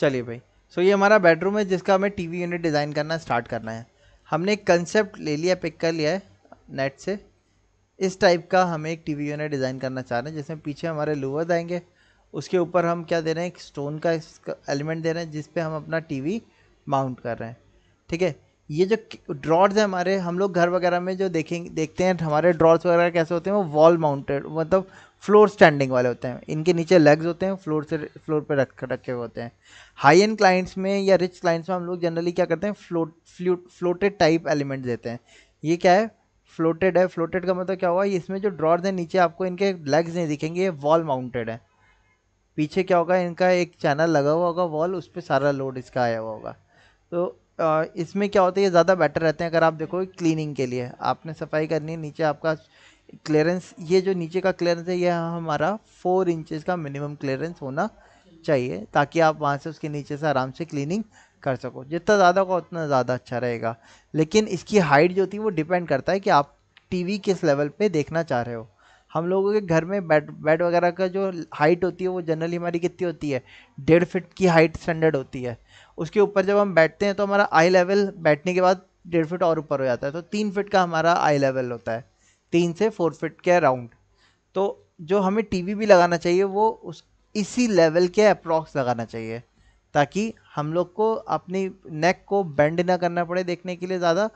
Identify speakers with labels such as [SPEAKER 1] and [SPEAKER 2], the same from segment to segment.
[SPEAKER 1] चलिए भाई सो so, ये हमारा बेडरूम है जिसका हमें टीवी यूनिट डिज़ाइन करना स्टार्ट करना है हमने एक कंसेप्ट ले लिया पिक कर लिया है नेट से इस टाइप का हमें एक टीवी यूनिट डिज़ाइन करना चाह रहे हैं जिसमें पीछे हमारे लूवर्स आएंगे उसके ऊपर हम क्या दे रहे हैं एक स्टोन का एलिमेंट दे रहे हैं जिसपे हम अपना टीवी माउंट कर रहे हैं ठीक है ये जो ड्रॉर्स हैं हमारे हम लोग घर वगैरह में जो देखेंगे देखते हैं हमारे ड्रॉर्स वगैरह कैसे होते हैं वो वॉल माउंटेड मतलब फ्लोर स्टैंडिंग वाले होते हैं इनके नीचे लेग्स होते हैं फ्लोर से फ्लोर पर रख रखे हुए होते हैं हाई एंड क्लाइंट्स में या रिच क्लाइंट्स में हम लोग जनरली क्या करते हैं float flute floated type element देते हैं ये क्या है फ्लोटेड है फ्लोटेड का मतलब क्या हुआ इसमें जो ड्रॉर्स हैं नीचे आपको इनके लेग्स नहीं दिखेंगे ये वॉल माउंटेड है पीछे क्या होगा इनका एक चैनल लगा हुआ होगा वॉल उस पर सारा लोड इसका आया हुआ होगा तो इसमें क्या होता है ये ज़्यादा बेटर रहते हैं अगर आप देखो क्लीनिंग के लिए आपने सफाई करनी है नीचे आपका क्लियरेंस ये जो नीचे का क्लियरेंस है यह हमारा फोर इंचज़ का मिनिमम क्लियरेंस होना चाहिए ताकि आप वहाँ से उसके नीचे से आराम से क्लीनिंग कर सको जितना ज़्यादा का उतना ज़्यादा अच्छा रहेगा लेकिन इसकी हाइट जो होती है वो डिपेंड करता है कि आप टीवी किस लेवल पे देखना चाह रहे हो हम लोगों के घर में बेड बेड वगैरह का जो हाइट होती है वो जनरली हमारी कितनी होती है डेढ़ फिट की हाइट स्टैंडर्ड होती है उसके ऊपर जब हम बैठते हैं तो हमारा आई लेवल बैठने के बाद डेढ़ फिट और ऊपर हो जाता है तो तीन फिट का हमारा आई लेवल होता है तीन से फोर फिट के अराउंड तो जो हमें टीवी भी लगाना चाहिए वो उस इसी लेवल के अप्रॉक्स लगाना चाहिए ताकि हम लोग को अपनी नेक को बेंड ना करना पड़े देखने के लिए ज़्यादा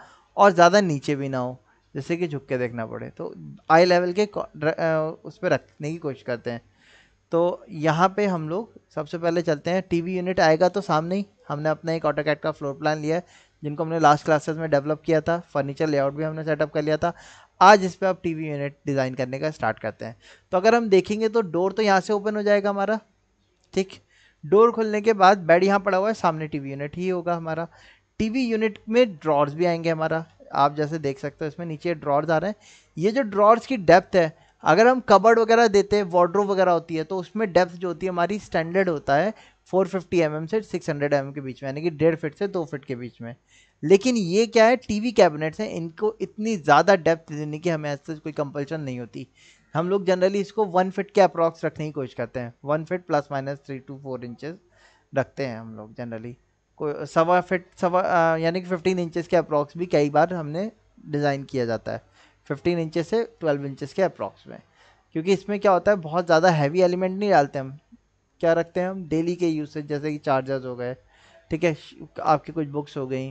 [SPEAKER 1] और ज़्यादा नीचे भी ना हो जैसे कि झुक के देखना पड़े तो आई लेवल के उस पर रखने की कोशिश करते हैं तो यहाँ पे हम लोग सबसे पहले चलते हैं टीवी यूनिट आएगा तो सामने ही हमने अपना एक ऑटोकैट का फ्लोर प्लान लिया है जिनको हमने लास्ट क्लासेस में डेवलप किया था फर्नीचर लेआउट भी हमने सेटअप कर लिया था आज इस पर आप टी यूनिट डिज़ाइन करने का स्टार्ट करते हैं तो अगर हम देखेंगे तो डोर तो यहाँ से ओपन हो जाएगा हमारा ठीक डोर खुलने के बाद बेड यहाँ पड़ा हुआ है सामने टी यूनिट ही होगा हमारा टी यूनिट में ड्रॉर्स भी आएंगे हमारा आप जैसे देख सकते हो इसमें नीचे ड्रॉर्स आ रहे हैं ये जो ड्रॉर्स की डेप्थ है अगर हम कबर्ड वगैरह देते हैं वार्ड्रोब वगैरह होती है तो उसमें डेप्थ जो होती है हमारी स्टैंडर्ड होता है फोर फिफ्टी एम से सिक्स हंड्रेड एम के बीच में यानी कि डेढ़ फिट से दो फिट के बीच में लेकिन ये क्या है टीवी कैबिनेट्स हैं इनको इतनी ज़्यादा डेप्थ देने की हमें ऐसे कोई कंपल्शन नहीं होती हम लोग जनरली इसको वन फिट के अप्रॉक्स रखने की कोशिश करते हैं one feet plus minus three two four inches रखते हैं हम लोग जनरली कोई सवा फिट सवा यानी कि फिफ्टीन इंचेस के अप्रॉक्स भी कई बार हमने डिज़ाइन किया जाता है फिफ्टीन इंचेस से ट्वेल्व इंचेस के अप्रॉक्स में क्योंकि इसमें क्या होता है बहुत ज़्यादा हैवी एलिमेंट नहीं डालते हम क्या रखते हैं हम डेली के यूसेज जैसे कि चार्जर्स हो गए ठीक है आपकी कुछ बुक्स हो गई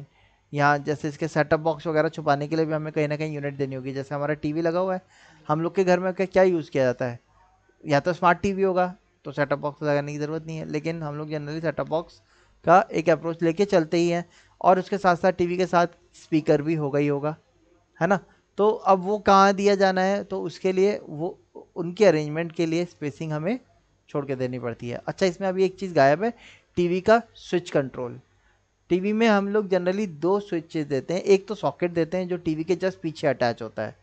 [SPEAKER 1] यहाँ जैसे इसके सेटअप बॉक्स वगैरह छुपाने के लिए भी हमें कहीं ना कहीं यूनिट देनी होगी जैसे हमारा टीवी लगा हुआ है हम लोग के घर में क्या यूज़ किया जाता है या तो स्मार्ट टीवी होगा तो सेटअप बॉक्स लगाने की ज़रूरत नहीं है लेकिन हम लोग जनरली सेटअप बॉक्स का एक अप्रोच लेके चलते ही हैं और उसके साथ साथ टीवी के साथ स्पीकर भी होगा ही होगा है ना तो अब वो कहाँ दिया जाना है तो उसके लिए वो उनके अरेंजमेंट के लिए स्पेसिंग हमें छोड़ के देनी पड़ती है अच्छा इसमें अभी एक चीज़ गायब है टीवी का स्विच कंट्रोल टीवी में हम लोग जनरली दो स्विचेस देते हैं एक तो सॉकेट देते हैं जो टीवी के जस्ट पीछे अटैच होता है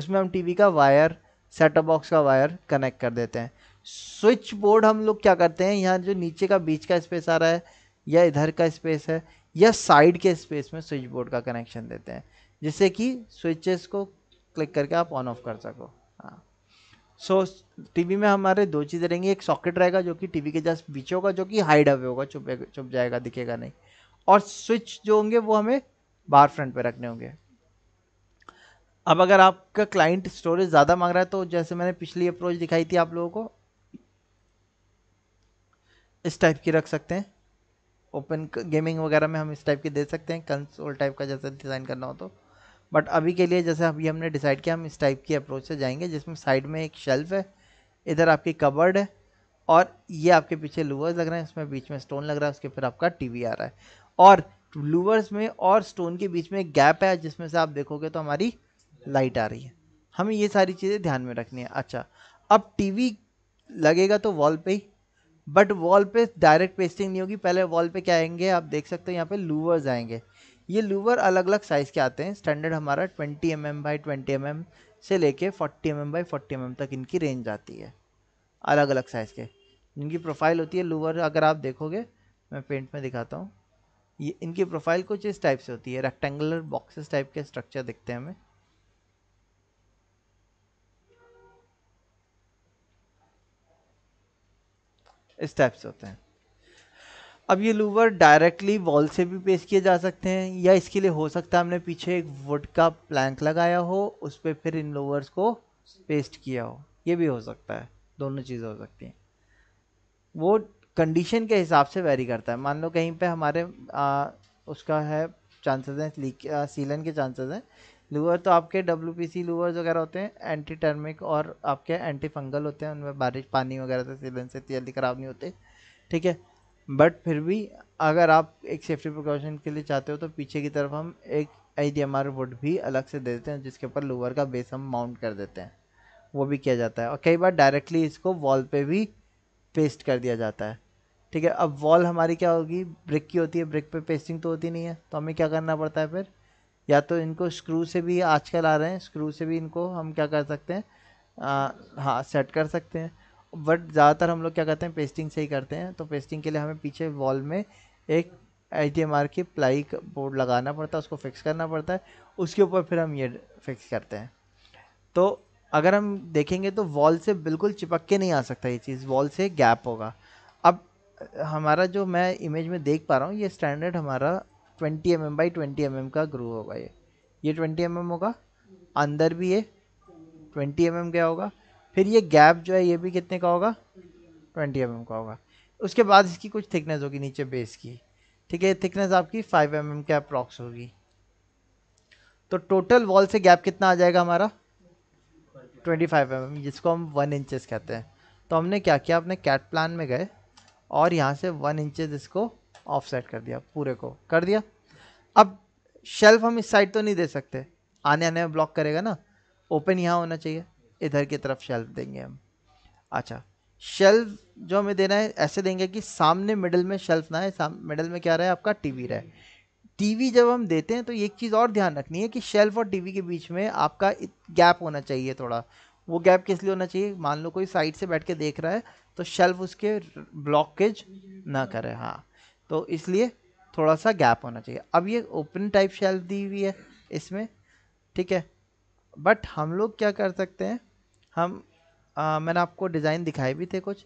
[SPEAKER 1] उसमें हम टीवी का वायर सेटअप बॉक्स का वायर कनेक्ट कर देते हैं स्विच बोर्ड हम लोग क्या करते हैं यहाँ जो नीचे का बीच का स्पेस आ रहा है या इधर का स्पेस है या साइड के स्पेस में स्विच बोर्ड का कनेक्शन देते हैं जिससे कि स्विचेस को क्लिक करके आप ऑन ऑफ कर सको हाँ सो टीवी में हमारे दो चीज़ें रहेंगी एक सॉकेट रहेगा जो कि टीवी के जस्ट बीच होगा जो कि हाइड अवे होगा छुप छुप जाएगा दिखेगा नहीं और स्विच जो होंगे वो हमें बाहर फ्रंट पे रखने होंगे अब अगर आपका क्लाइंट स्टोरेज ज़्यादा मांग रहा है तो जैसे मैंने पिछली अप्रोच दिखाई थी आप लोगों को इस टाइप की रख सकते हैं ओपन गेमिंग वगैरह में हम इस टाइप की दे सकते हैं कंसोल टाइप का जैसे डिज़ाइन करना हो तो बट अभी के लिए जैसे अभी हमने डिसाइड किया हम इस टाइप की अप्रोच से जाएंगे जिसमें साइड में एक शेल्फ है इधर आपकी कबर्ड है और ये आपके पीछे लूवर्स लग रहे हैं इसमें बीच में स्टोन लग रहा है उसके फिर आपका टी आ रहा है और लूवर्स में और स्टोन के बीच में एक गैप है जिसमें से आप देखोगे तो हमारी लाइट आ रही है हमें ये सारी चीज़ें ध्यान में रखनी है अच्छा अब टी लगेगा तो वॉल पर ही बट वॉल पे डायरेक्ट पेस्टिंग नहीं होगी पहले वॉल पे क्या आएंगे आप देख सकते हो यहाँ पे लूवर्स आएंगे ये लूवर अलग अलग साइज़ के आते हैं स्टैंडर्ड हमारा 20 M M by twenty M से लेके 40 M M by forty M तक इनकी रेंज आती है अलग अलग साइज़ के इनकी प्रोफाइल होती है लूवर अगर आप देखोगे मैं पेंट में दिखाता हूँ ये इनकी प्रोफाइल कुछ इस टाइप से होती है रेक्टेंगुलर बॉक्सेस टाइप के स्ट्रक्चर दिखते हैं हमें इस टाइप से होते हैं अब ये लूवर डायरेक्टली वॉल से भी पेश किए जा सकते हैं या इसके लिए हो सकता है हमने पीछे एक वुड का प्लैंक लगाया हो उस पर फिर इन लूवर्स को पेस्ट किया हो ये भी हो सकता है दोनों चीज़ें हो सकती हैं वो कंडीशन के हिसाब से वेरी करता है मान लो कहीं पे हमारे आ, उसका है चांसेस हैं लीक सीलन के चांसेस हैं लूअर तो आपके डब्ल्यू पी सी लूअर्स वगैरह होते हैं एंटी टर्मिक और आपके एंटी फंगल होते हैं उनमें बारिश पानी वगैरह से सीलन से जल्दी ख़राब नहीं होते ठीक है बट फिर भी अगर आप एक सेफ्टी प्रिकॉशन के लिए चाहते हो तो पीछे की तरफ हम एक आई वुड भी अलग से दे देते हैं जिसके ऊपर लोअर का बेस हम माउंट कर देते हैं वो भी किया जाता है और कई बार डायरेक्टली इसको वॉल पे भी पेस्ट कर दिया जाता है ठीक है अब वॉल हमारी क्या होगी ब्रिक की होती है ब्रिक पे पेस्टिंग तो होती नहीं है तो हमें क्या करना पड़ता है फिर या तो इनको स्क्रू से भी आजकल आ रहे हैं स्क्रू से भी इनको हम क्या कर सकते हैं हाँ सेट कर सकते हैं बट ज़्यादातर हम लोग क्या करते हैं पेस्टिंग से ही करते हैं तो पेस्टिंग के लिए हमें पीछे वॉल में एक एच डी एम आर की प्लाई बोर्ड लगाना पड़ता है उसको फिक्स करना पड़ता है उसके ऊपर फिर हम ये फिक्स करते हैं तो अगर हम देखेंगे तो वॉल से बिल्कुल चिपक के नहीं आ सकता ये चीज़ वॉल से गैप होगा अब हमारा जो मैं इमेज में देख पा रहा हूँ ये स्टैंडर्ड हमारा 20 M M by twenty M M का ग्रू होगा ये ये 20 एम mm एम होगा अंदर भी ये 20 एम mm गया होगा फिर ये गैप जो है ये भी कितने का होगा ट्वेंटी एम mm का होगा उसके बाद इसकी कुछ थिकनेस होगी नीचे बेस की ठीक है थिकनेस आपकी फाइव एम mm के अप्रॉक्स होगी तो टोटल वॉल से गैप कितना आ जाएगा हमारा ट्वेंटी फाइव एम जिसको हम वन इंचज़ कहते हैं तो हमने क्या किया अपने कैट प्लान में गए और यहाँ से वन इंचज़ इसको ऑफसेट कर दिया पूरे को कर दिया अब शेल्फ हम इस साइड तो नहीं दे सकते आने आने में ब्लॉक करेगा ना ओपन यहाँ होना चाहिए इधर की तरफ शेल्फ देंगे हम अच्छा शेल्फ जो हमें देना है ऐसे देंगे कि सामने मिडल में शेल्फ ना है मिडल में क्या रहे आपका टीवी रहे टीवी जब हम देते हैं तो एक चीज़ और ध्यान रखनी है कि शेल्फ और टीवी के बीच में आपका गैप होना चाहिए थोड़ा वो गैप किस लिए होना चाहिए मान लो कोई साइड से बैठ के देख रहा है तो शेल्फ उसके ब्लॉकेज ना करे हाँ तो इसलिए थोड़ा सा गैप होना चाहिए अब ये ओपन टाइप शेल्फ दी हुई है इसमें ठीक है बट हम लोग क्या कर सकते हैं हम आ, मैंने आपको डिज़ाइन दिखाए भी थे कुछ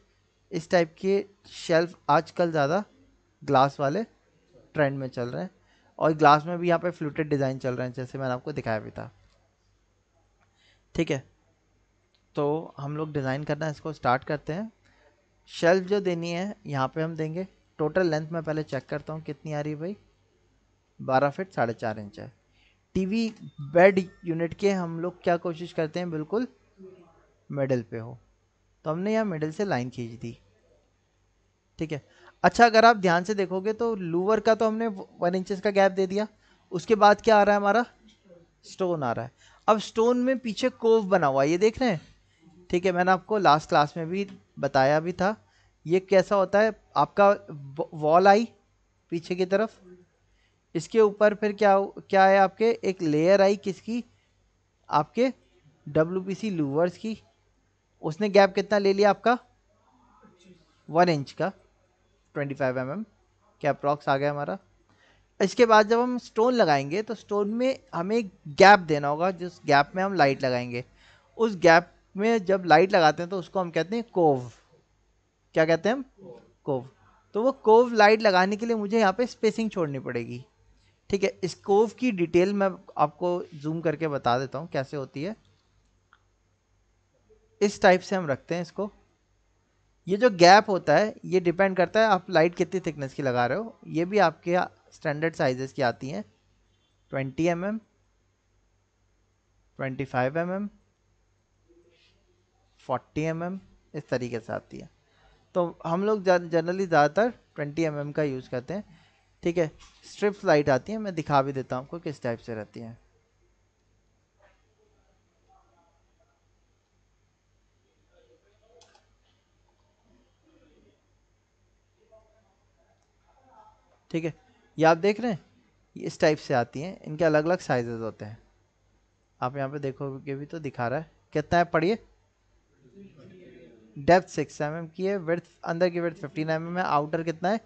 [SPEAKER 1] इस टाइप के शेल्फ़ आजकल ज़्यादा ग्लास वाले ट्रेंड में चल रहे हैं और ग्लास में भी यहाँ पे फ्लूटेड डिज़ाइन चल रहे हैं जैसे मैंने आपको दिखाया भी था ठीक है तो हम लोग डिज़ाइन करना इसको स्टार्ट करते हैं शेल्फ जो देनी है यहाँ पे हम देंगे टोटल लेंथ मैं पहले चेक करता हूँ कितनी आ रही भाई बारह फिट साढ़े चार इंच है टीवी बेड यूनिट के हम लोग क्या कोशिश करते हैं बिल्कुल मिडल पे हो तो हमने यहाँ मिडल से लाइन खींच दी ठीक है अच्छा अगर आप ध्यान से देखोगे तो लूवर का तो हमने वन इंचज का गैप दे दिया उसके बाद क्या आ रहा है हमारा स्टोन आ रहा है अब स्टोन में पीछे कोव बना हुआ है ये देख रहे हैं ठीक है मैंने आपको लास्ट क्लास में भी बताया भी था ये कैसा होता है आपका वॉल आई पीछे की तरफ इसके ऊपर फिर क्या क्या है आपके एक लेयर आई किसकी आपके डब्ल्यू पी सी लूवर्स की उसने गैप कितना ले लिया आपका वन इंच का ट्वेंटी फाइव एम एम क्या अप्रॉक्स आ गया हमारा इसके बाद जब हम स्टोन लगाएंगे तो स्टोन में हमें गैप देना होगा जिस गैप में हम लाइट लगाएंगे उस गैप में जब लाइट लगाते हैं तो उसको हम कहते हैं कोव क्या कहते हैं हम कोव तो वो कोव लाइट लगाने के लिए मुझे यहाँ पे स्पेसिंग छोड़नी पड़ेगी ठीक है इस कोव की डिटेल मैं आपको जूम करके बता देता हूँ कैसे होती है इस टाइप से हम रखते हैं इसको ये जो गैप होता है ये डिपेंड करता है आप लाइट कितनी थिकनेस की लगा रहे हो ये भी आपके स्टैंडर्ड साइजेस की आती हैं 20 M M twenty five M M forty M M इस तरीके से आती है तो हम लोग जनरली ज़्यादातर ट्वेंटी एम एम का यूज़ करते हैं ठीक है स्ट्रिप्स लाइट आती है मैं दिखा भी देता हूँ आपको किस टाइप से रहती हैं ठीक है ये आप देख रहे हैं ये इस टाइप से आती हैं इनके अलग अलग साइजेज होते हैं आप यहाँ पे देखोगे भी तो दिखा रहा है कितना है पढ़िए डेप्थ सिक्स एम की है विर्थ अंदर की विर्थ फिफ्टीन एम है आउटर कितना है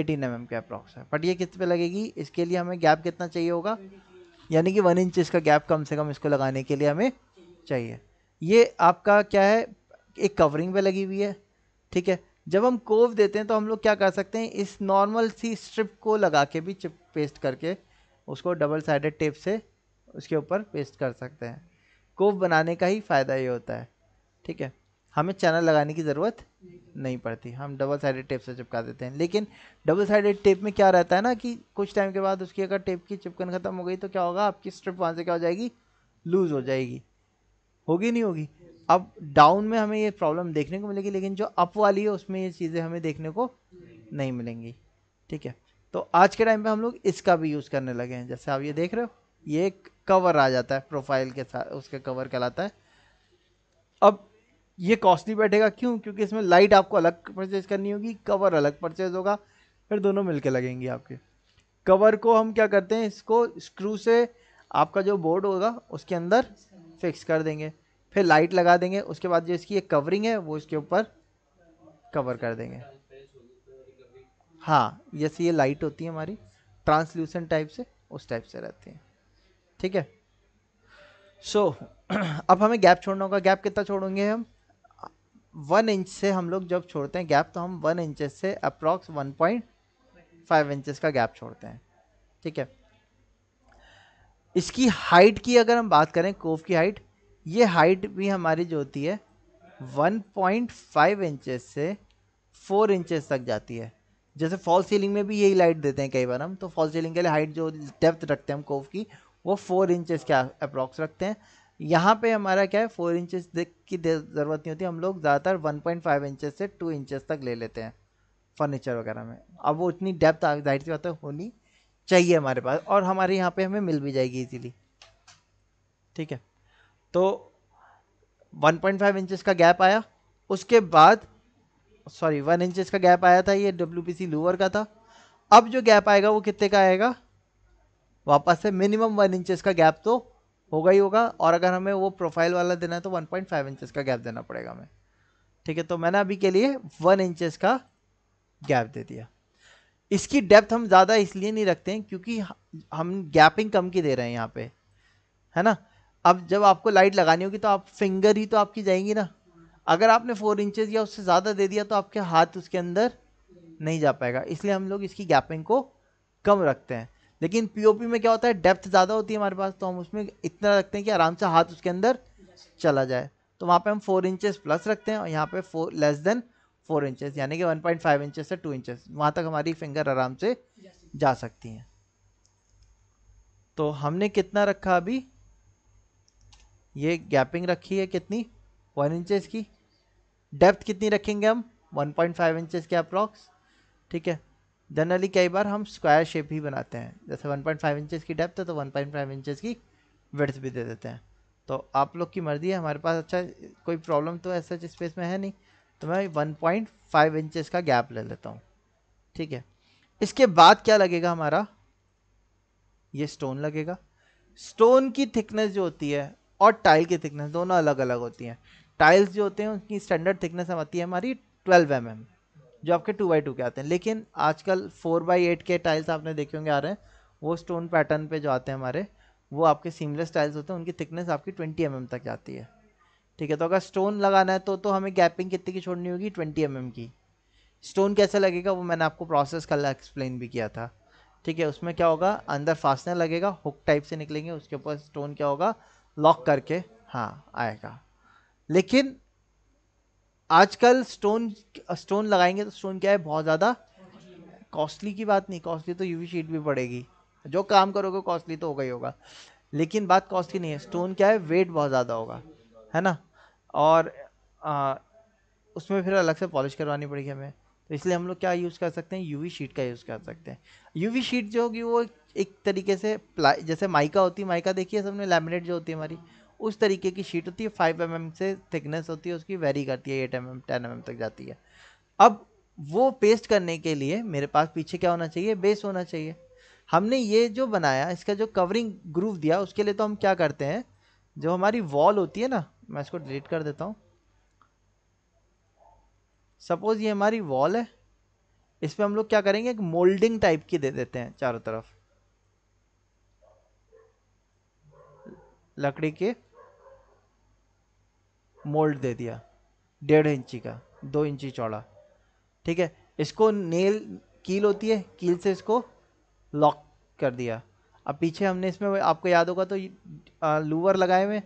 [SPEAKER 1] एटीन एम mm के अप्रॉक्स है पढ़िए ये किस पे लगेगी इसके लिए हमें गैप कितना चाहिए होगा यानी कि वन इंच इसका गैप कम से कम इसको लगाने के लिए हमें चाहिए ये आपका क्या है एक कवरिंग पे लगी हुई है ठीक है जब हम कोव देते हैं तो हम लोग क्या कर सकते हैं इस नॉर्मल सी स्ट्रिप को लगा के भी चिप पेस्ट करके उसको डबल साइडेड टेप से उसके ऊपर पेस्ट कर सकते हैं कोव बनाने का ही फ़ायदा ये होता है ठीक है हमें चैनल लगाने की ज़रूरत नहीं पड़ती हम डबल साइडेड टेप से चिपका देते हैं लेकिन डबल साइडेड टेप में क्या रहता है ना कि कुछ टाइम के बाद उसकी अगर टेप की चिपकन ख़त्म हो गई तो क्या होगा आपकी स्ट्रिप वहाँ से क्या हो जाएगी लूज़ हो जाएगी होगी नहीं होगी अब डाउन में हमें ये प्रॉब्लम देखने को मिलेगी लेकिन जो अप वाली है उसमें ये चीज़ें हमें देखने को नहीं मिलेंगी ठीक है तो आज के टाइम पे हम लोग इसका भी यूज़ करने लगे हैं जैसे आप ये देख रहे हो ये एक कवर आ जाता है प्रोफाइल के साथ उसके कवर कहलाता है अब ये कॉस्टली बैठेगा क्यों क्योंकि इसमें लाइट आपको अलग परचेज करनी होगी कवर अलग परचेज होगा फिर दोनों मिल लगेंगी आपके कवर को हम क्या करते हैं इसको स्क्रू से आपका जो बोर्ड होगा उसके अंदर फिक्स कर देंगे फिर लाइट लगा देंगे उसके बाद जो इसकी एक कवरिंग है वो इसके ऊपर कवर कर देंगे हाँ जैसे ये लाइट होती है हमारी ट्रांसल्यूसेंट टाइप से उस टाइप से रहती है ठीक है सो so, अब हमें गैप छोड़ना होगा गैप कितना छोड़ेंगे हम वन इंच से हम लोग जब छोड़ते हैं गैप तो हम वन इंच से approx one point five inches का गैप छोड़ते हैं ठीक है इसकी हाइट की अगर हम बात करें कोव की हाइट ये हाइट भी हमारी जो होती है 1.5 पॉइंट से 4 इंचेस तक जाती है जैसे फॉल सीलिंग में भी यही लाइट देते हैं कई बार हम तो फॉल सीलिंग के लिए हाइट जो डेप्थ रखते हैं हम कोव की वो फोर इंचेस के अप्रॉक्स रखते हैं यहाँ पे हमारा क्या है फोर इंचेस की ज़रूरत नहीं होती हम लोग ज़्यादातर वन पॉइंट फाइव इंचेस से टू इंचेस तक ले लेते हैं फर्नीचर वगैरह में अब वो उतनी डेप्थ जाहिर सी बात है होनी चाहिए हमारे पास और हमारे यहाँ पे हमें मिल भी जाएगी इजीली ठीक है तो 1.5 पॉइंट का गैप आया उसके बाद सॉरी वन इंच का गैप आया था ये डब्ल्यू पी सी लोअर का था अब जो गैप आएगा वो कितने का आएगा वापस से मिनिमम वन इंच का गैप तो होगा ही होगा और अगर हमें वो प्रोफाइल वाला देना है तो 1.5 पॉइंट का गैप देना पड़ेगा हमें ठीक है तो मैंने अभी के लिए वन इंचेस का गैप दे दिया इसकी डेप्थ हम ज़्यादा इसलिए नहीं रखते हैं क्योंकि हम गैपिंग कम की दे रहे हैं यहाँ पे है ना अब जब आपको लाइट लगानी होगी तो आप फिंगर ही तो आपकी जाएंगी ना अगर आपने फोर इंचेस या उससे ज़्यादा दे दिया तो आपके हाथ उसके अंदर नहीं जा पाएगा इसलिए हम लोग इसकी गैपिंग को कम रखते हैं लेकिन पीओपी में क्या होता है डेप्थ ज़्यादा होती है हमारे पास तो हम उसमें इतना रखते हैं कि आराम से हाथ उसके अंदर चला जाए तो वहाँ पर हम फोर इंचेस प्लस रखते हैं और यहाँ पे four less than four inches यानी कि वन पॉइंट फाइव इंचेस से टू इंचेस वहाँ तक हमारी फिंगर आराम से जा सकती हैं तो हमने कितना रखा अभी ये गैपिंग रखी है कितनी वन इंचेस की डेप्थ कितनी रखेंगे हम वन पॉइंट फाइव इंचेस के अप्रॉक्स ठीक है जनरली कई बार हम स्क्वायर शेप ही बनाते हैं जैसे वन पॉइंट फाइव इंचज़ की डेप्थ है तो वन पॉइंट फाइव इंचज़ की विड्थ भी दे देते हैं तो आप लोग की मर्जी है हमारे पास अच्छा कोई प्रॉब्लम तो ऐसा स्पेस में है नहीं तो मैं वन पॉइंट फाइव इंचज़ का गैप ले लेता हूँ ठीक है इसके बाद क्या लगेगा हमारा ये स्टोन लगेगा स्टोन की थिकनेस जो होती है और टाइल की थिकनेस दोनों अलग अलग होती हैं टाइल्स जो होते हैं उनकी स्टैंडर्ड थिकनेस आती है हमारी ट्वेल्व एम mm, जो आपके टू बाई टू के आते हैं लेकिन आजकल फोर बाई एट के टाइल्स आपने देखे होंगे आ रहे हैं वो स्टोन पैटर्न पे जो आते हैं हमारे वो आपके सीमलेस टाइल्स होते हैं उनकी थिकनेस आपकी ट्वेंटी एम mm तक जाती है ठीक है तो अगर स्टोन लगाना है तो तो हमें गैपिंग कितनी की छोड़नी होगी ट्वेंटी एम mm की स्टोन कैसे लगेगा वो मैंने आपको प्रोसेस कल एक्सप्लेन भी किया था ठीक है उसमें क्या होगा अंदर फास्टनर लगेगा हुक टाइप से निकलेंगे उसके ऊपर स्टोन क्या होगा लॉक करके हाँ आएगा लेकिन आजकल स्टोन स्टोन लगाएंगे तो स्टोन क्या है बहुत ज़्यादा कॉस्टली की बात नहीं कॉस्टली तो यूवी शीट भी पड़ेगी जो काम करोगे कॉस्टली तो होगा ही होगा लेकिन बात कॉस्टली नहीं है स्टोन क्या है वेट बहुत ज़्यादा होगा है ना और आ, उसमें फिर अलग से पॉलिश करवानी पड़ेगी हमें तो इसलिए हम लोग क्या यूज़ कर सकते हैं यूवी शीट का यूज़ कर सकते हैं यूवी शीट जो होगी वो एक तरीके से प्लाई जैसे माइका होती है माइका देखिए सबने लैमिनेट जो होती है हमारी उस तरीके की शीट होती है फाइव एम mm से थिकनेस होती है उसकी वेरी करती है eight M M ten M तक जाती है अब वो पेस्ट करने के लिए मेरे पास पीछे क्या होना चाहिए बेस होना चाहिए हमने ये जो बनाया इसका जो कवरिंग ग्रूव दिया उसके लिए तो हम क्या करते हैं जो हमारी वॉल होती है ना मैं इसको डिलीट कर देता हूँ सपोज़ ये हमारी वॉल है इस पर हम लोग क्या करेंगे एक मोल्डिंग टाइप की दे देते हैं चारों तरफ लकड़ी के मोल्ड दे दिया डेढ़ इंची का दो इंची चौड़ा ठीक है इसको नेल कील होती है कील से इसको लॉक कर दिया अब पीछे हमने इसमें आपको याद होगा तो लूवर लगाए हुए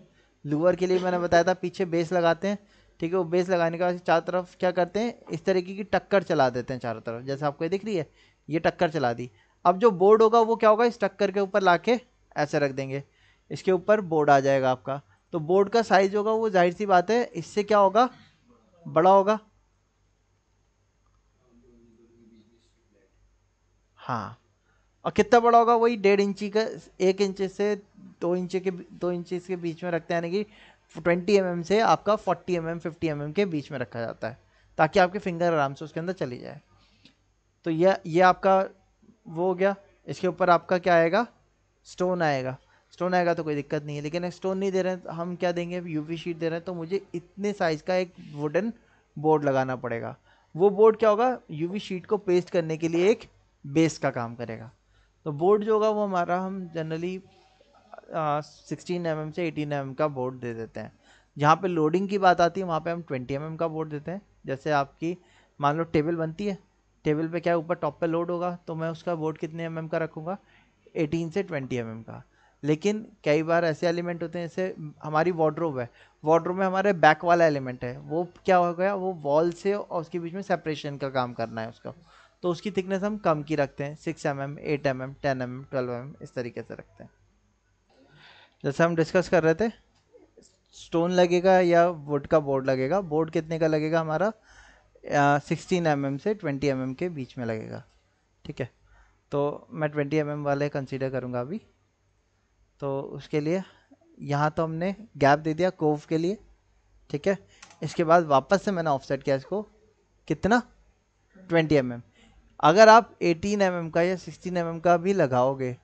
[SPEAKER 1] लूवर के लिए मैंने बताया था पीछे बेस लगाते हैं ठीक है वो बेस लगाने के बाद चारों तरफ क्या करते हैं इस तरीके की टक्कर चला देते हैं चारों तरफ जैसे आपको ये दिख रही है ये टक्कर चला दी अब जो बोर्ड होगा वो क्या होगा इस टक्कर के ऊपर ला के ऐसे रख देंगे इसके ऊपर बोर्ड आ जाएगा आपका तो बोर्ड का साइज होगा वो जाहिर सी बात है इससे क्या होगा बड़ा होगा हाँ और कितना बड़ा होगा वही डेढ़ इंची का एक इंच से दो इंच के दो इंच के बीच में रखते हैं यानी कि ट्वेंटी एम mm से आपका forty M M fifty M के बीच में रखा जाता है ताकि आपके फिंगर आराम से उसके अंदर चली जाए तो यह ये आपका वो हो गया इसके ऊपर आपका क्या आएगा स्टोन आएगा स्टोन आएगा तो कोई दिक्कत नहीं है लेकिन स्टोन नहीं दे रहे हैं तो हम क्या देंगे वी शीट दे रहे हैं तो मुझे इतने साइज़ का एक वुडन बोर्ड लगाना पड़ेगा वो बोर्ड क्या होगा वी शीट को पेस्ट करने के लिए एक बेस का काम करेगा तो बोर्ड जो होगा वो हमारा हम जनरली सिक्सटीन एम एम से एटीन एम एम का बोर्ड दे देते हैं जहाँ पे लोडिंग की बात आती है वहाँ पे हम ट्वेंटी एम एम का बोर्ड देते हैं जैसे आपकी मान लो टेबल बनती है टेबल पे क्या ऊपर टॉप पे लोड होगा तो मैं उसका बोर्ड कितने एम mm एम का रखूँगा एटीन से ट्वेंटी एम एम का लेकिन कई बार ऐसे एलिमेंट होते हैं जैसे हमारी वार्ड्रोब है वार्ड्रोब में हमारे बैक वाला एलिमेंट है वो क्या हो गया वो वॉल से और उसके बीच में सेपरेशन का काम करना है उसका तो उसकी थिकनेस हम कम की रखते हैं six M M eight M M ten M M twelve M इस तरीके से रखते हैं जैसे हम डिस्कस कर रहे थे स्टोन लगेगा या वुड का बोर्ड लगेगा बोर्ड कितने का लगेगा हमारा सिक्सटीन एम एम से ट्वेंटी एम एम के बीच में लगेगा ठीक है तो मैं ट्वेंटी एम एम वाले कंसिडर करूँगा अभी तो उसके लिए यहाँ तो हमने गैप दे दिया कोव के लिए ठीक है इसके बाद वापस से मैंने ऑफसेट किया इसको कितना 20 एम mm. अगर आप 18 एम mm का या 16 एम mm का भी लगाओगे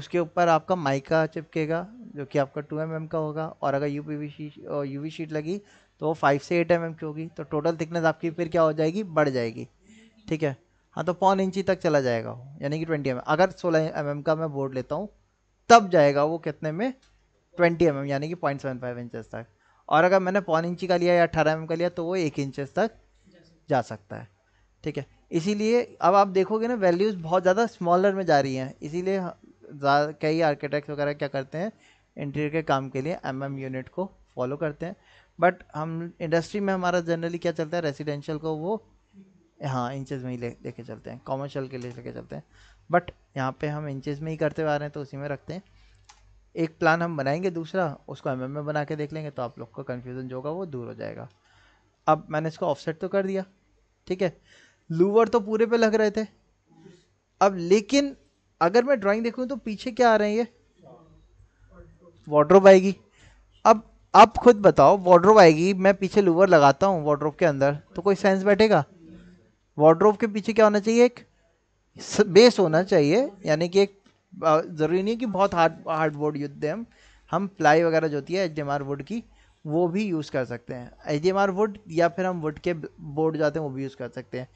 [SPEAKER 1] उसके ऊपर आपका माइका चिपकेगा जो कि आपका 2 एम mm का होगा और अगर यू पी और यू शीट लगी तो वो 5 से 8 एम mm की होगी तो टोटल थिकनेस आपकी फिर क्या हो जाएगी बढ़ जाएगी ठीक है हाँ तो पौन इंची तक चला जाएगा यानी कि 20 एम mm. अगर 16 एम mm का मैं बोर्ड लेता हूँ तब जाएगा वो कितने में ट्वेंटी एम mm, यानी कि पॉइंट सेवन फाइव इंचज तक और अगर मैंने पौन इंची का लिया या अट्ठारह एम mm का लिया तो वो एक इंचज तक जा सकता है ठीक है इसीलिए अब आप देखोगे ना वैल्यूज़ बहुत ज़्यादा स्मॉलर में जा रही हैं इसीलिए कई आर्किटेक्ट वगैरह क्या करते हैं इंटीरियर के काम के लिए एम mm यूनिट को फॉलो करते हैं बट हम इंडस्ट्री में हमारा जनरली क्या चलता है रेसिडेंशियल को वो हाँ इंचज में ही ले लेके चलते हैं कॉमर्शियल के लिए लेके चलते हैं बट यहाँ पे हम इंचेस में ही करते आ रहे हैं तो उसी में रखते हैं एक प्लान हम बनाएंगे दूसरा उसको एम में बना के देख लेंगे तो आप लोग का कन्फ्यूज़न जो होगा वो दूर हो जाएगा अब मैंने इसको ऑफसेट तो कर दिया ठीक है लूवर तो पूरे पे लग रहे थे अब लेकिन अगर मैं ड्राइंग देखूँ तो पीछे क्या आ रहे हैं ये वॉड्रोप आएगी अब आप खुद बताओ वॉड्रोप आएगी मैं पीछे लूवर लगाता हूँ वॉड्रोप के अंदर तो कोई सेंस बैठेगा वॉड्रोप के पीछे क्या होना चाहिए एक बेस होना चाहिए यानी कि एक ज़रूरी नहीं कि बहुत हार्ड हार्ड बोर्ड युद्ध हम हम प्लाई वगैरह जो होती है एच वुड की वो भी यूज़ कर सकते हैं एच वुड या फिर हम वुड के बोर्ड जाते हैं वो भी यूज़ कर सकते हैं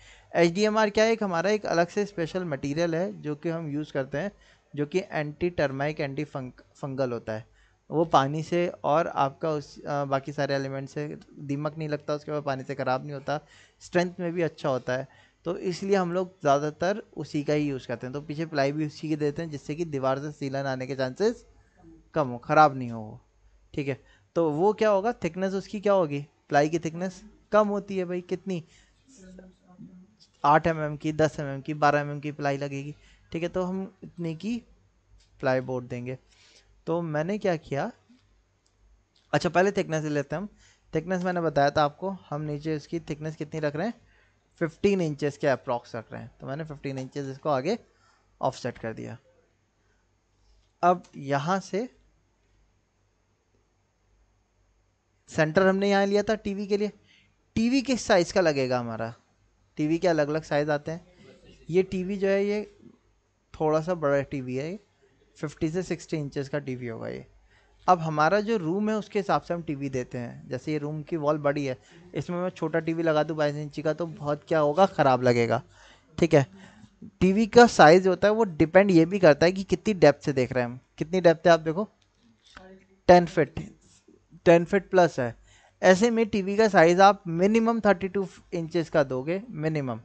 [SPEAKER 1] एच क्या है एक हमारा एक अलग से स्पेशल मटेरियल है जो कि हम यूज़ करते हैं जो कि anti termite anti funk, fungal होता है वो पानी से और आपका उस आ, बाकी सारे एलिमेंट से दीमक नहीं लगता उसके बाद पानी से ख़राब नहीं होता स्ट्रेंथ में भी अच्छा होता है तो इसलिए हम लोग ज़्यादातर उसी का ही यूज़ करते हैं तो पीछे प्लाई भी उसी के देते हैं जिससे कि दीवार से सीलन आने के चांसेस कम हो ख़राब नहीं हो ठीक है तो वो क्या होगा थिकनेस उसकी क्या होगी प्लाई की थिकनेस कम होती है भाई कितनी आठ एम mm की दस एम mm की बारह एम mm की प्लाई लगेगी ठीक है तो हम इतने की प्लाई बोर्ड देंगे तो मैंने क्या किया अच्छा पहले थिकनेस लेते हैं हम थिकनेस मैंने बताया था आपको हम नीचे उसकी थिकनेस कितनी रख रहे हैं 15 इंचेस के अप्रॉक्स रख रहे हैं तो मैंने 15 इंचेस इसको आगे ऑफसेट कर दिया अब यहाँ से सेंटर हमने यहाँ लिया था टीवी के लिए टीवी किस साइज़ का लगेगा हमारा टीवी के अलग अलग साइज़ आते हैं ये टीवी जो है ये थोड़ा सा बड़ा टीवी है ये 50 से 60 इंचेस का टीवी होगा ये अब हमारा जो रूम है उसके हिसाब से हम टीवी देते हैं जैसे ये रूम की वॉल बड़ी है इसमें मैं छोटा टीवी लगा दूँ बाईस इंची का तो बहुत क्या होगा ख़राब लगेगा ठीक है टीवी का साइज़ होता है वो डिपेंड ये भी करता है कि कितनी डेप्थ से देख रहे हैं हम कितनी डेप्थ है आप देखो ten feet ten feet plus है ऐसे में टीवी का साइज़ आप मिनिमम थर्टी टू इंचज़ का दोगे मिनिमम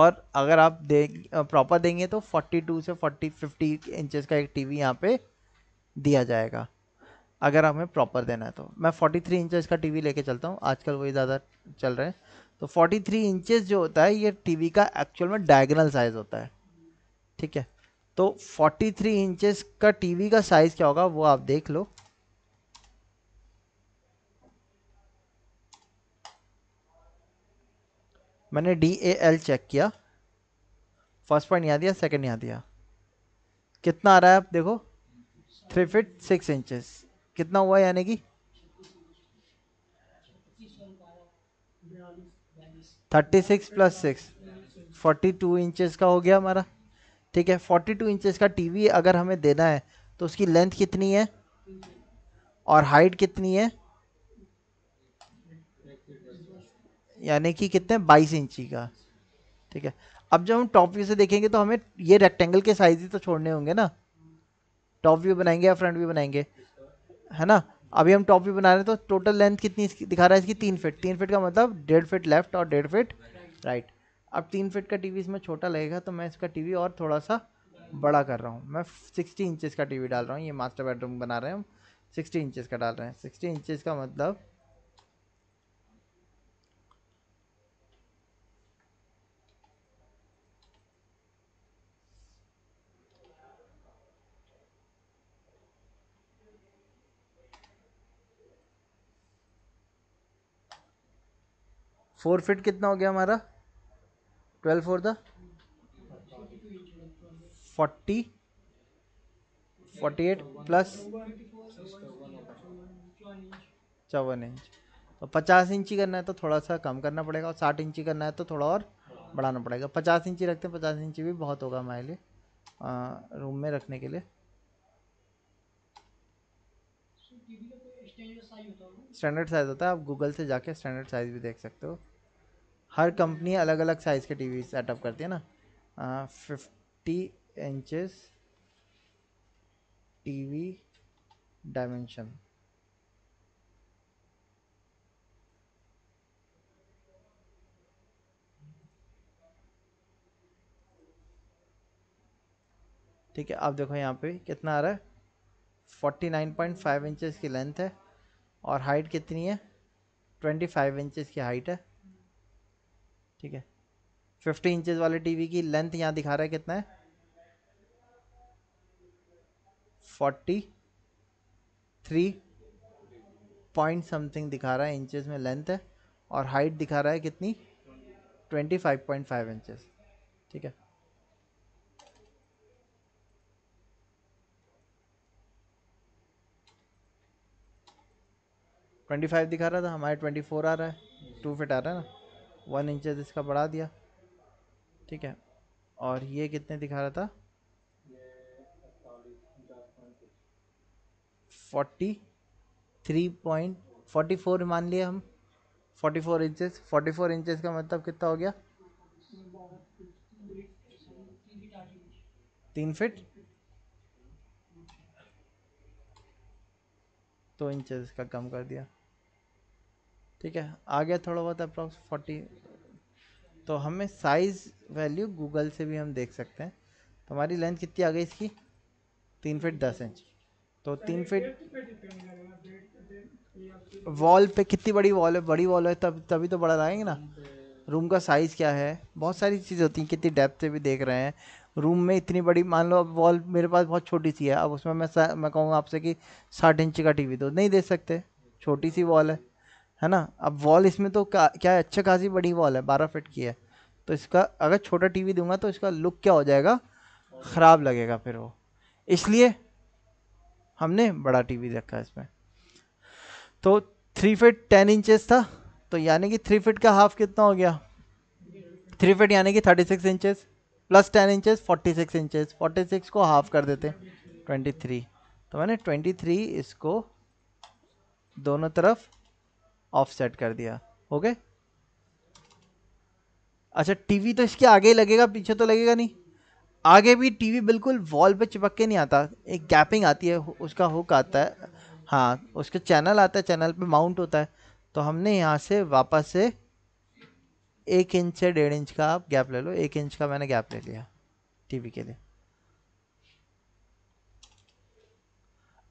[SPEAKER 1] और अगर आप दे प्रॉपर देंगे तो फोर्टी टू से फोर्टी फिफ्टी इंचज़ का एक टीवी यहाँ पर दिया जाएगा अगर हमें प्रॉपर देना है तो मैं 43 थ्री इंचज का टीवी लेके चलता हूँ आजकल वही ज़्यादा चल रहे हैं तो 43 थ्री इंचज जो होता है ये टीवी का एक्चुअल में डायगनल साइज़ होता है ठीक है तो 43 थ्री इंचज का टीवी का साइज़ क्या होगा वो आप देख लो मैंने डी ए एल चेक किया फर्स्ट पॉइंट यहाँ दिया सेकेंड यहाँ दिया कितना आ रहा है आप देखो थ्री फिट सिक्स इंचज़ कितना हुआ यानी कि thirty six plus six forty two inches का हो गया हमारा ठीक है फोर्टी टू इंचज़ का टीवी अगर हमें देना है तो उसकी लेंथ कितनी है और हाइट कितनी है यानी कि कितने बाईस इंची का ठीक है अब जब हम टॉप व्यू से देखेंगे तो हमें ये रेक्टेंगल के साइज ही तो छोड़ने होंगे ना टॉप व्यू बनाएंगे या फ्रंट व्यू बनाएंगे है ना अभी हम टॉप व्यू बना रहे हैं तो टोटल लेंथ कितनी दिखा रहा है इसकी तीन फिट तीन फिट का मतलब डेढ़ फिट लेफ्ट और डेढ़ फिट राइट अब तीन फिट का टीवी इसमें छोटा लगेगा तो मैं इसका टीवी और थोड़ा सा बड़ा कर रहा हूँ मैं सिक्सटी इंचज़ का टीवी डाल रहा हूँ ये मास्टर बेडरूम बना रहे हैं हम सिक्सटी इंचज़ का डाल रहे हैं सिक्सटी इंचज़ का मतलब फोर फिट कितना हो गया हमारा ट्वेल्व फोर था फोर्टी फोर्टी एट प्लस चौवन इंच तो पचास इंची करना है तो थोड़ा सा कम करना पड़ेगा और साठ इंची करना है तो थोड़ा और बढ़ाना पड़ेगा पचास इंची रखते हैं पचास इंची भी बहुत होगा हमारे लिए रूम में रखने के लिए स्टैंडर्ड साइज़ होता है आप गूगल से जाके स्टैंडर्ड साइज़ भी देख सकते हो हर कंपनी अलग अलग साइज़ के टीवी सेटअप करती है ना फिफ्टी इंचेस टीवी डायमेंशन ठीक है आप देखो यहाँ पे कितना आ रहा है नाइन पॉइंट फाइव इंचेस की लेंथ है और हाइट कितनी है ट्वेंटी फाइव इंचज़ की हाइट है ठीक है फिफ्टी इंचज़ वाले टीवी की लेंथ यहाँ दिखा रहा है कितना है फोर्टी थ्री पॉइंट समथिंग दिखा रहा है इंचज़ में लेंथ है और हाइट दिखा रहा है कितनी twenty five point five inches ठीक है ट्वेंटी फाइव दिखा रहा था हमारे ट्वेंटी फोर आ रहा है टू फिट आ रहा है ना वन इंचज इसका बढ़ा दिया ठीक है और ये कितने दिखा रहा था forty three point forty four मान लिए हम forty four inches forty four inches का मतलब कितना हो गया तीन फिट दो तो इंचज का कम कर दिया ठीक है आ गया थोड़ा बहुत अप्रॉक्स फोर्टी तो हमें साइज़ वैल्यू गूगल से भी हम देख सकते हैं तो हमारी लेंथ कितनी आ गई इसकी तीन फिट दस इंच तो तीन फिट वॉल पे कितनी बड़ी वॉल है बड़ी वॉल है तब तभी तो बड़ा लाएंगे ना रूम का साइज़ क्या है बहुत सारी चीज़ होती हैं कितनी डेप्थ से भी देख रहे हैं रूम में इतनी बड़ी मान लो अब वॉल मेरे पास बहुत छोटी सी है अब उसमें मैं मैं कहूँगा आपसे कि साठ इंच का टीवी तो नहीं दे सकते छोटी सी वॉल है है ना अब वॉल इसमें तो क्या है अच्छा खासी बड़ी वॉल है बारह फिट की है तो इसका अगर छोटा टीवी दूंगा तो इसका लुक क्या हो जाएगा ख़राब लगेगा फिर वो इसलिए हमने बड़ा टीवी रखा इसमें तो थ्री फिट टेन इंचेस था तो यानी कि थ्री फिट का हाफ कितना हो गया थ्री फिट यानी कि thirty six inches plus ten inches forty six inches forty six को हाफ कर देते ट्वेंटी थ्री तो मैंने ट्वेंटी थ्री इसको दोनों तरफ ऑफसेट कर दिया ओके अच्छा टीवी तो इसके आगे लगेगा पीछे तो लगेगा नहीं आगे भी टीवी बिल्कुल वॉल पे चिपक के नहीं आता एक गैपिंग आती है उसका हुक आता है हाँ उसके चैनल आता है चैनल पे माउंट होता है तो हमने यहाँ से वापस से एक इंच से डेढ़ इंच का आप गैप ले लो एक इंच का मैंने गैप ले लिया टीवी के लिए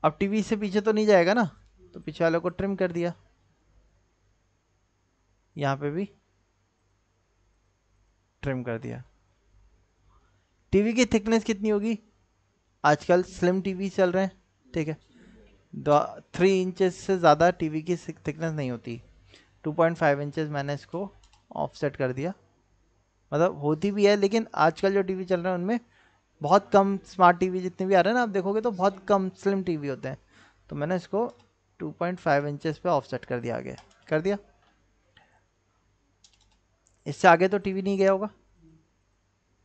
[SPEAKER 1] अब टीवी से पीछे तो नहीं जाएगा ना तो पीछे वाले को ट्रिम कर दिया यहाँ पे भी ट्रिम कर दिया टीवी की थिकनेस कितनी होगी आजकल स्लिम टीवी चल रहे हैं ठीक है दो थ्री इंचेस से ज़्यादा टीवी की थिकनेस नहीं होती 2.5 इंचेस मैंने इसको ऑफसेट कर दिया मतलब होती भी है लेकिन आजकल जो टीवी चल रहे हैं उनमें बहुत कम स्मार्ट टीवी जितने भी आ रहे हैं ना आप देखोगे तो बहुत कम स्लिम टीवी होते हैं तो मैंने इसको 2.5 इंचेस पे ऑफसेट कर दिया आगे कर दिया इससे आगे तो टीवी नहीं गया होगा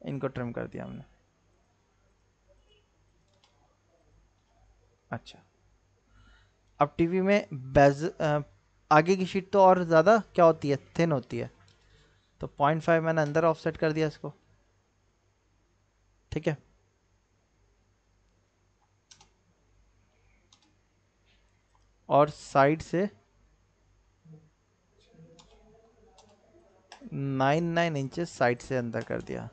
[SPEAKER 1] इनको ट्रिम कर दिया हमने अच्छा अब टीवी में बेज आगे की शीट तो और ज़्यादा क्या होती है थिन होती है तो पॉइंट फाइव मैंने अंदर ऑफसेट कर दिया इसको ठीक है और साइड से नाइन नाइन इंचेस साइड से अंदर कर दिया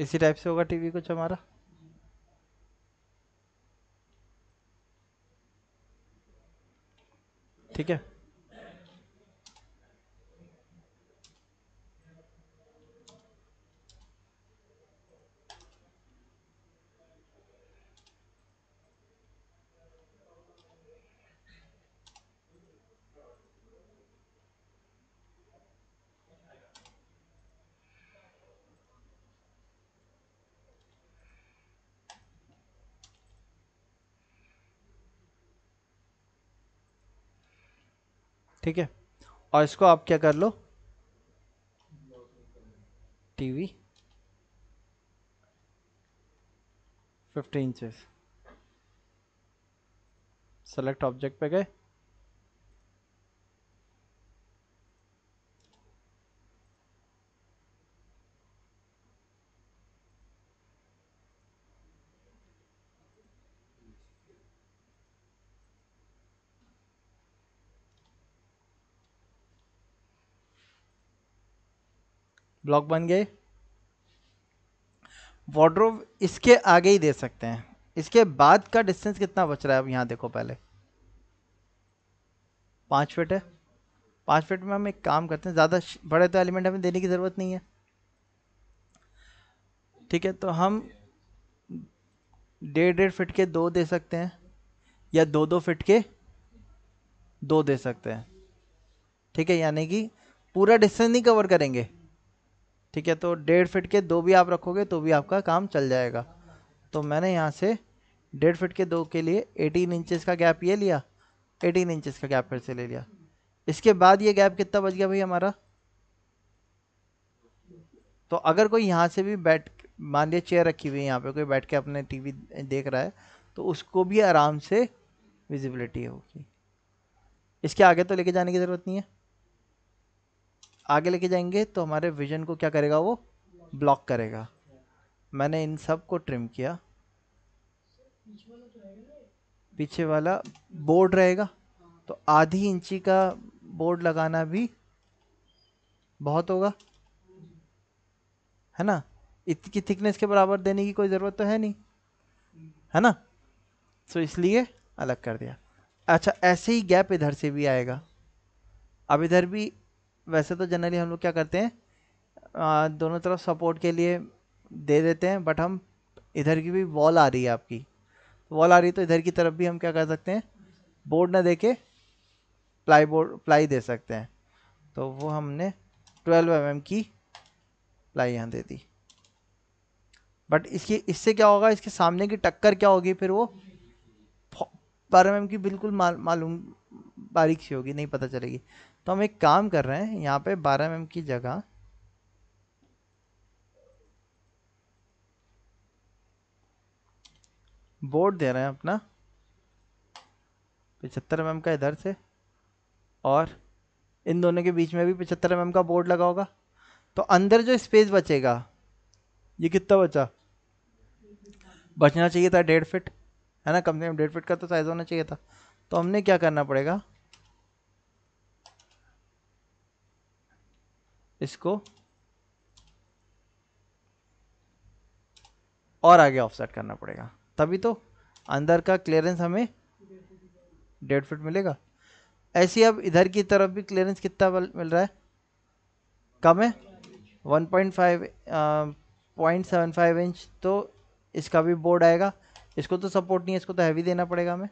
[SPEAKER 1] इसी टाइप से होगा टीवी कुछ हमारा ठीक है ठीक है और इसको आप क्या कर लो TV fifty inches select object पे गए ब्लॉक बन गए वार्ड्रोब इसके आगे ही दे सकते हैं इसके बाद का डिस्टेंस कितना बच रहा है अब यहाँ देखो पहले पाँच फिट है पाँच फिट में हम एक काम करते हैं ज़्यादा बड़े तो एलिमेंट हमें देने की ज़रूरत नहीं है ठीक है तो हम डेढ़ डेढ़ फिट के दो दे सकते हैं या दो दो फिट के दो दे सकते हैं ठीक है यानी कि पूरा डिस्टेंस नहीं कवर करेंगे ठीक है तो डेढ़ फिट के दो भी आप रखोगे तो भी आपका काम चल जाएगा तो मैंने यहाँ से डेढ़ फिट के दो के लिए एटीन इंचज़ का गैप ये लिया एटीन इंचज़ का गैप फिर से ले लिया इसके बाद ये गैप कितना बच गया भाई हमारा तो अगर कोई यहाँ से भी बैठ मान लिया चेयर रखी हुई है यहाँ पे कोई बैठ के अपने टीवी देख रहा है तो उसको भी आराम से विजिबिलिटी होगी इसके आगे तो लेके जाने की ज़रूरत नहीं है आगे लेके जाएंगे तो हमारे विजन को क्या करेगा वो ब्लॉक करेगा मैंने इन सब को ट्रिम किया पीछे वाला बोर्ड रहेगा तो आधी इंची का बोर्ड लगाना भी बहुत होगा है ना इतनी थिकनेस के बराबर देने की कोई ज़रूरत तो है नहीं है ना सो so, इसलिए अलग कर दिया अच्छा ऐसे ही गैप इधर से भी आएगा अब इधर भी वैसे तो जनरली हम लोग क्या करते हैं आ, दोनों तरफ सपोर्ट के लिए दे देते हैं बट हम इधर की भी वॉल आ रही है आपकी वॉल तो आ रही है तो इधर की तरफ भी हम क्या कर सकते हैं बोर्ड ना दे के प्लाई बोर्ड प्लाई दे सकते हैं तो वो हमने 12 एम mm की प्लाई यहाँ दे दी बट इसकी इससे क्या होगा इसके सामने की टक्कर क्या होगी फिर वो बारह एम mm की बिल्कुल मालूम बारीक सी होगी नहीं पता चलेगी तो हम एक काम कर रहे हैं यहाँ पे 12 एम की जगह बोर्ड दे रहे हैं अपना पचहत्तर एम का इधर से और इन दोनों के बीच में भी पचहत्तर एम का बोर्ड लगा होगा तो अंदर जो स्पेस बचेगा ये कितना बचा बचना चाहिए था डेढ़ फिट है ना कम से कम डेढ़ फिट का तो साइज़ होना चाहिए था तो हमने क्या करना पड़ेगा इसको और आगे ऑफसेट करना पड़ेगा तभी तो अंदर का क्लियरेंस हमें डेढ़ फिट मिलेगा ऐसे ही अब इधर की तरफ भी क्लियरेंस कितना मिल रहा है कम है 1.5 फाइव इंच तो इसका भी बोर्ड आएगा इसको तो सपोर्ट नहीं है इसको तो हैवी देना पड़ेगा हमें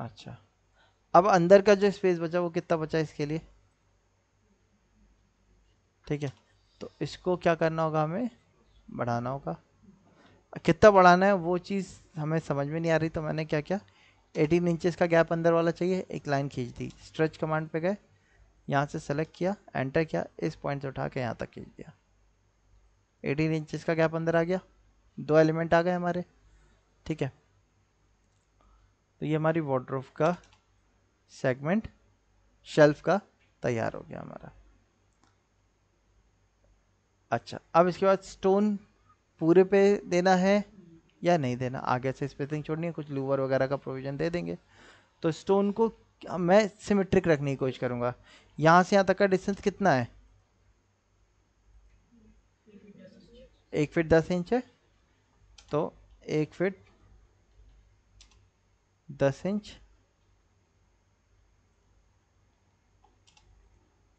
[SPEAKER 1] अच्छा अब अंदर का जो स्पेस बचा वो कितना बचा इसके लिए ठीक है तो इसको क्या करना होगा हमें बढ़ाना होगा कितना बढ़ाना है वो चीज़ हमें समझ में नहीं आ रही तो मैंने क्या किया 18 इंचेस का गैप अंदर वाला चाहिए एक लाइन खींच दी स्ट्रेच कमांड पे गए यहाँ से सेलेक्ट किया एंटर किया इस पॉइंट से उठा के यहाँ तक खींच दिया 18 इंचेस का गैप अंदर आ गया दो एलिमेंट आ गए हमारे ठीक है तो ये हमारी वॉड्रोफ का सेगमेंट शेल्फ का तैयार हो गया हमारा अच्छा अब इसके बाद स्टोन पूरे पे देना है या नहीं देना आगे से स्पेसिंग छोड़नी है कुछ लूवर वगैरह का प्रोविजन दे देंगे तो स्टोन को मैं सिमेट्रिक रखने की कोशिश करूँगा यहाँ से यहाँ तक का डिस्टेंस कितना है एक फिट दस इंच है तो एक फिट दस इंच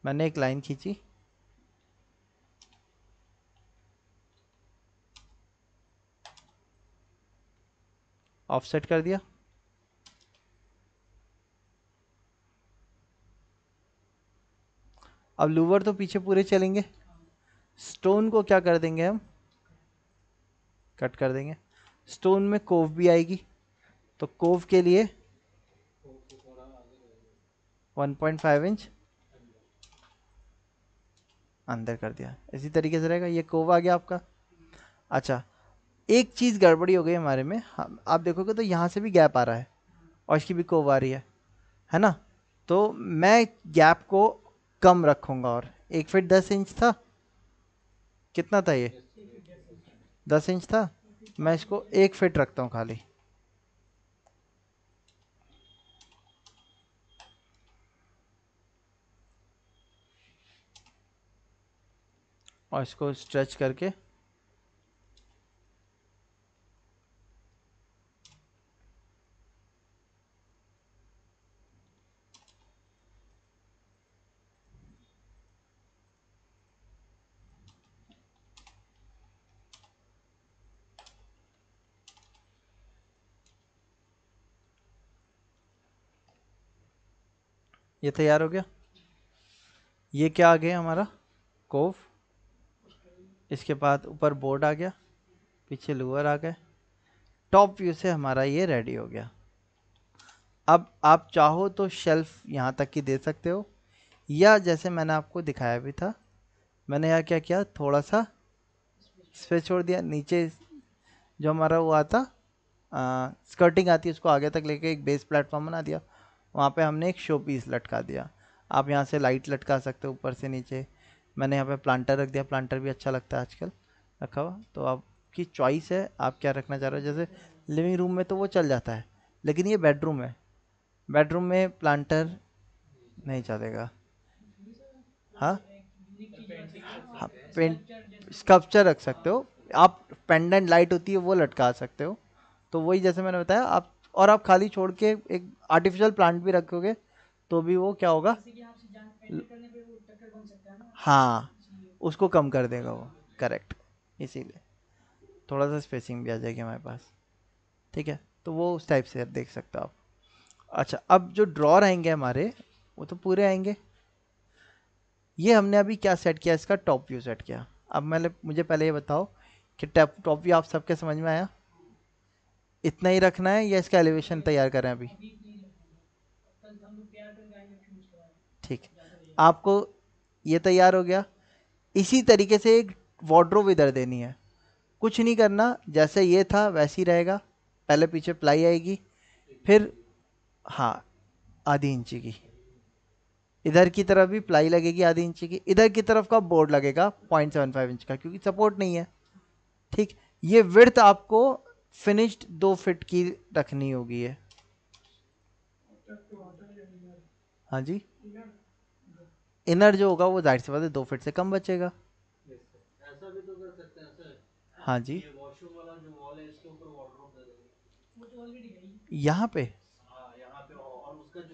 [SPEAKER 1] मैंने एक लाइन खींची ऑफसेट कर दिया अब लूवर तो पीछे पूरे चलेंगे स्टोन को क्या कर देंगे हम कट कर देंगे स्टोन में कोव भी आएगी तो कोव के लिए 1.5 इंच अंदर कर दिया इसी तरीके से रहेगा ये कोव आ गया आपका अच्छा एक चीज़ गड़बड़ी हो गई हमारे में हाँ, आप देखोगे तो यहाँ से भी गैप आ रहा है और इसकी भी कोव आ रही है है ना तो मैं गैप को कम रखूँगा और एक फिट दस इंच था कितना था ये दस इंच था मैं इसको एक फिट रखता हूँ खाली और इसको स्ट्रेच करके ये तैयार हो गया ये क्या आ गया हमारा कोव इसके बाद ऊपर बोर्ड आ गया पीछे लोअर आ गए टॉप व्यू से हमारा ये रेडी हो गया अब आप चाहो तो शेल्फ यहाँ तक की दे सकते हो या जैसे मैंने आपको दिखाया भी था मैंने यहाँ क्या किया थोड़ा सा स्पेस छोड़ दिया नीचे जो हमारा वो आता स्कर्टिंग आती है उसको आगे तक लेके एक बेस प्लेटफॉर्म बना दिया वहाँ पे हमने एक शो पीस लटका दिया आप यहाँ से लाइट लटका सकते हो ऊपर से नीचे मैंने यहाँ पे प्लांटर रख दिया प्लांटर भी अच्छा लगता है आजकल रखा हुआ तो आपकी चॉइस है आप क्या रखना चाह रहे हो जैसे लिविंग रूम में तो वो चल जाता है लेकिन ये बेडरूम है बेडरूम में प्लांटर नहीं चलेगा हाँ हाँ पेंट स्कल्पचर रख सकते हो आप पेंडेंट लाइट होती है वो लटका सकते हो तो वही जैसे मैंने बताया आप और आप खाली छोड़ के एक आर्टिफिशियल प्लांट भी रखोगे तो भी वो क्या होगा हाँ उसको कम कर देगा वो करेक्ट इसीलिए थोड़ा सा स्पेसिंग भी आ जाएगी हमारे पास ठीक है तो वो उस टाइप से देख सकते हो आप अच्छा अब जो ड्रॉर आएंगे हमारे वो तो पूरे आएंगे ये हमने अभी क्या सेट किया इसका टॉप व्यू सेट किया अब मैंने मुझे पहले ये बताओ कि टॉप टॉप व्यू आप सबके समझ में आया इतना ही रखना है या इसका एलिवेशन तैयार करें अभी ठीक आपको ये तैयार हो गया इसी तरीके से एक वॉड्रोव इधर देनी है कुछ नहीं करना जैसे ये था वैसे ही रहेगा पहले पीछे प्लाई आएगी फिर हाँ आधी इंची की इधर की तरफ भी प्लाई लगेगी आधी इंची की इधर की तरफ का बोर्ड लगेगा पॉइंट सेवन फाइव इंच का क्योंकि सपोर्ट नहीं है ठीक ये विर्थ आपको फिनिश्ड दो फिट की रखनी होगी है हाँ जी इनर जो होगा वो जाहिर सी बात है दो फीट से कम बचेगा ऐसा भी तो कर सकते हैं सर हाँ जी वो तो यहाँ पे हाँ, गेट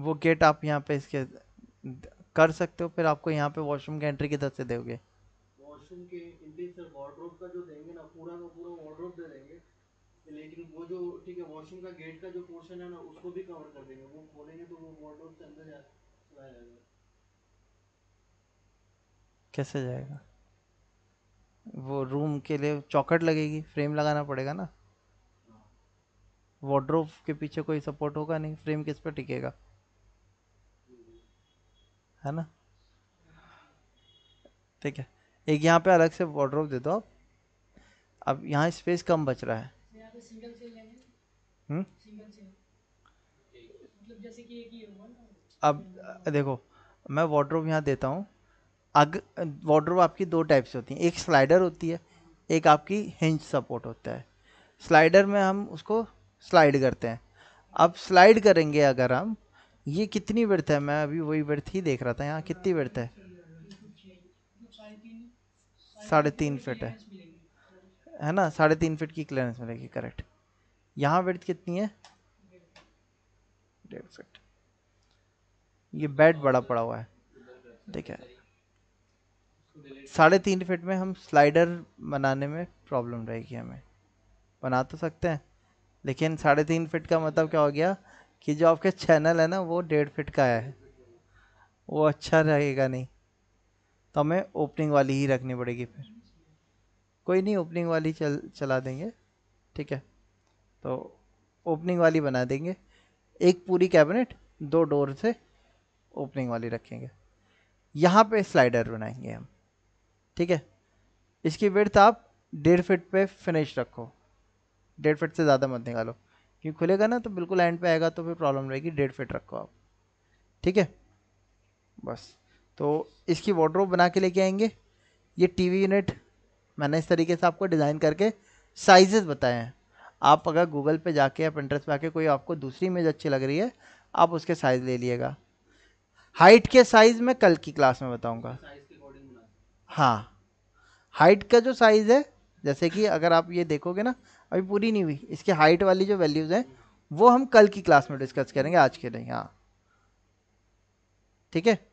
[SPEAKER 1] वो गेट तो आप यहाँ पे इसके कर सकते हो फिर आपको यहाँ पे वॉशरूम की एंट्री किधर से दोगे वॉशरूम के एंट्री सर वार्डरोब का जो देंगे ना पूरा का पूरा लेकिन वो जो ठीक है वॉशरूम का गेट का जो पोर्शन है ना उसको भी कवर कर देंगे वो खोलेंगे तो वो वार्डरोब से अंदर जा चला जाएगा कैसे जाएगा वो रूम के लिए चौकट लगेगी फ्रेम लगाना पड़ेगा ना वार्ड्रोब हाँ। के पीछे कोई सपोर्ट होगा नहीं फ्रेम किस पर टिकेगा है ना ठीक है एक यहाँ पे अलग से वार्ड्रोब दे दो आप अब यहाँ स्पेस कम बच रहा है तो हम्म? मतलब अब देखो मैं वार्ड्रोब यहाँ देता हूँ अग वार्ड्रोब आपकी दो टाइप्स होती हैं एक स्लाइडर होती है एक आपकी हिंज सपोर्ट होता है स्लाइडर में हम उसको स्लाइड करते हैं अब स्लाइड करेंगे अगर हम ये कितनी वर्थ है मैं अभी वही वर्थ ही देख रहा था यहाँ कितनी वर्थ है साढ़े तीन फिट है है ना साढ़े तीन फिट की क्लियरेंस मिलेगी करेक्ट यहाँ वर्थ कितनी है डेढ़ फिट ये बेड बड़ा पड़ा हुआ है ठीक है साढ़े तीन फिट में हम स्लाइडर बनाने में प्रॉब्लम रहेगी हमें बना तो सकते हैं लेकिन साढ़े तीन फिट का मतलब क्या हो गया कि जो आपके चैनल है ना वो डेढ़ फिट का है वो अच्छा रहेगा नहीं तो हमें ओपनिंग वाली ही रखनी पड़ेगी फिर कोई नहीं ओपनिंग वाली चल चला देंगे ठीक है तो ओपनिंग वाली बना देंगे एक पूरी कैबिनेट दो डोर से ओपनिंग वाली रखेंगे यहाँ पे स्लाइडर बनाएंगे हम ठीक है इसकी विर्थ आप डेढ़ फिट पे फिनिश रखो डेढ़ फिट से ज़्यादा मत निकालो क्योंकि खुलेगा ना तो बिल्कुल एंड पे आएगा तो फिर प्रॉब्लम रहेगी डेढ़ फिट रखो आप ठीक है बस तो इसकी वॉड्रोप बना के लेके आएंगे ये टीवी यूनिट मैंने इस तरीके से आपको डिज़ाइन करके साइजेस बताए हैं आप अगर गूगल पे जाके या पिंट्रेस्ट पे आके कोई आपको दूसरी इमेज अच्छी लग रही है आप उसके साइज़ ले लीजिएगा हाइट के साइज़ मैं कल की क्लास में बताऊँगा हाँ हाइट का जो साइज़ है जैसे कि अगर आप ये देखोगे ना अभी पूरी नहीं हुई इसके हाइट वाली जो वैल्यूज़ हैं वो हम कल की क्लास में डिस्कस करेंगे आज के नहीं हाँ ठीक है